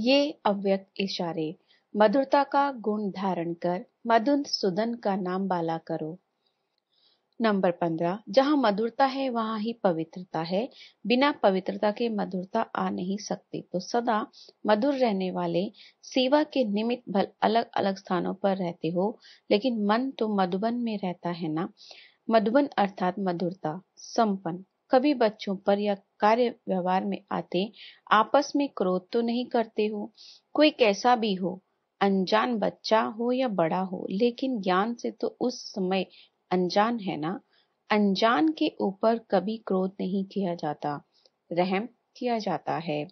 ये अव्यक्त इशारे मधुरता का गुण धारण कर मधुन सुदन का नाम बाला करो नंबर पंद्रह जहाँ मधुरता है वहां ही पवित्रता है बिना पवित्रता के मधुरता आ नहीं सकती तो सदा मधुर रहने वाले सेवा के निमित्त भल अलग अलग स्थानों पर रहते हो लेकिन मन तो मधुबन में रहता है ना मधुबन अर्थात मधुरता संपन्न कभी बच्चों पर या कार्य व्यवहार में आते आपस में क्रोध तो नहीं करते हो कोई कैसा भी हो अनजान बच्चा हो या बड़ा हो लेकिन ज्ञान से तो उस समय अनजान है ना अनजान के ऊपर कभी क्रोध नहीं किया जाता रहम किया जाता है